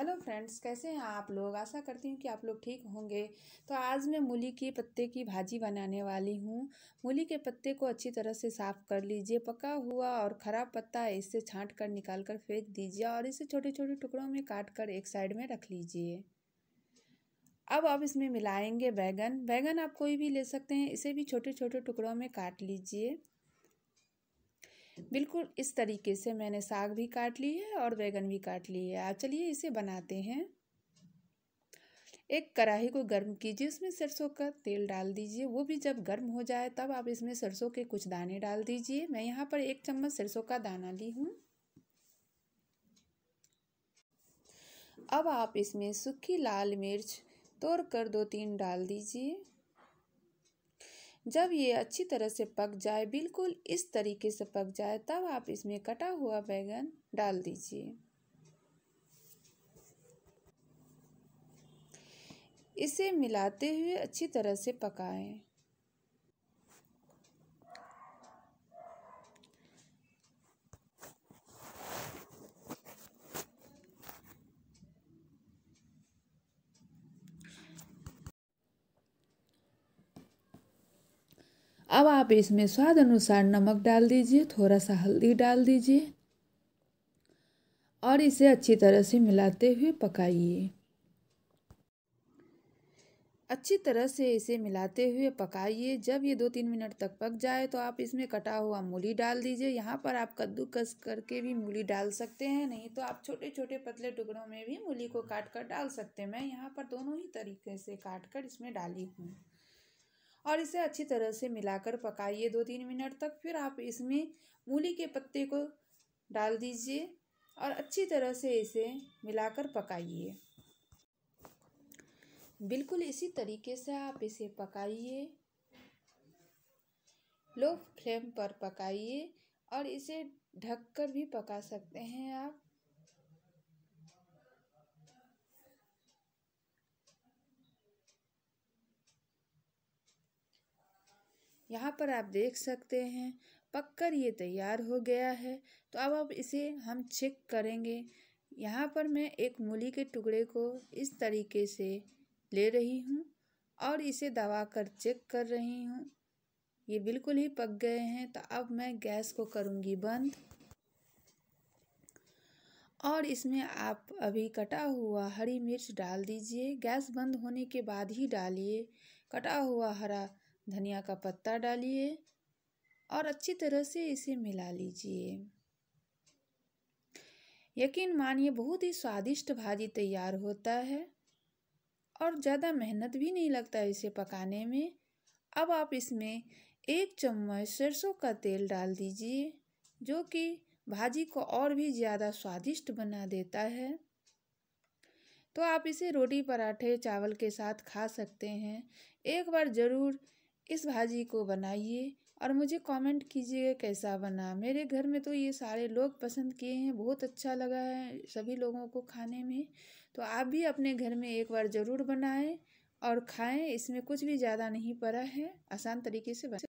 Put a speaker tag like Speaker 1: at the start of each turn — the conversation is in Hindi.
Speaker 1: हेलो फ्रेंड्स कैसे हैं आप लोग आशा करती हूँ कि आप लोग ठीक होंगे तो आज मैं मूली के पत्ते की भाजी बनाने वाली हूँ मूली के पत्ते को अच्छी तरह से साफ़ कर लीजिए पका हुआ और ख़राब पत्ता है इससे छांट कर निकाल कर फेंक दीजिए और इसे छोटे छोटे टुकड़ों में काट कर एक साइड में रख लीजिए अब आप इसमें मिलाएंगे बैगन बैगन आप कोई भी ले सकते हैं इसे भी छोटे छोटे टुकड़ों में काट लीजिए बिल्कुल इस तरीके से मैंने साग भी काट ली है और बैगन भी काट ली है आप चलिए इसे बनाते हैं एक कढ़ाई को गर्म कीजिए उसमें सरसों का तेल डाल दीजिए वो भी जब गर्म हो जाए तब आप इसमें सरसों के कुछ दाने डाल दीजिए मैं यहाँ पर एक चम्मच सरसों का दाना ली हूँ अब आप इसमें सूखी लाल मिर्च तोड़ कर दो तीन डाल दीजिए जब ये अच्छी तरह से पक जाए बिल्कुल इस तरीके से पक जाए तब आप इसमें कटा हुआ बैंगन डाल दीजिए इसे मिलाते हुए अच्छी तरह से पकाएं अब आप इसमें स्वाद अनुसार नमक डाल दीजिए थोड़ा सा हल्दी डाल दीजिए और इसे अच्छी तरह से मिलाते हुए पकाइए अच्छी तरह से इसे मिलाते हुए पकाइए जब ये दो तीन मिनट तक पक जाए तो आप इसमें कटा हुआ मूली डाल दीजिए यहाँ पर आप कद्दूकस करके भी मूली डाल सकते हैं नहीं तो आप छोटे छोटे पतले टुकड़ों में भी मूली को काट कर डाल सकते हैं मैं यहाँ पर दोनों ही तरीके से काट कर इसमें डाली हूँ और इसे अच्छी तरह से मिलाकर पकाइए दो तीन मिनट तक फिर आप इसमें मूली के पत्ते को डाल दीजिए और अच्छी तरह से इसे मिलाकर पकाइए बिल्कुल इसी तरीके से आप इसे पकाइए लो फ्लेम पर पकाइए और इसे ढककर भी पका सकते हैं आप यहाँ पर आप देख सकते हैं पककर ये तैयार हो गया है तो अब अब इसे हम चेक करेंगे यहाँ पर मैं एक मूली के टुकड़े को इस तरीके से ले रही हूँ और इसे दबा कर चेक कर रही हूँ ये बिल्कुल ही पक गए हैं तो अब मैं गैस को करूँगी बंद और इसमें आप अभी कटा हुआ हरी मिर्च डाल दीजिए गैस बंद होने के बाद ही डालिए कटा हुआ हरा धनिया का पत्ता डालिए और अच्छी तरह से इसे मिला लीजिए यकीन मानिए बहुत ही स्वादिष्ट भाजी तैयार होता है और ज़्यादा मेहनत भी नहीं लगता इसे पकाने में अब आप इसमें एक चम्मच सरसों का तेल डाल दीजिए जो कि भाजी को और भी ज़्यादा स्वादिष्ट बना देता है तो आप इसे रोटी पराठे चावल के साथ खा सकते हैं एक बार ज़रूर इस भाजी को बनाइए और मुझे कमेंट कीजिए कैसा बना मेरे घर में तो ये सारे लोग पसंद किए हैं बहुत अच्छा लगा है सभी लोगों को खाने में तो आप भी अपने घर में एक बार ज़रूर बनाएं और खाएं इसमें कुछ भी ज़्यादा नहीं पड़ा है आसान तरीके से बना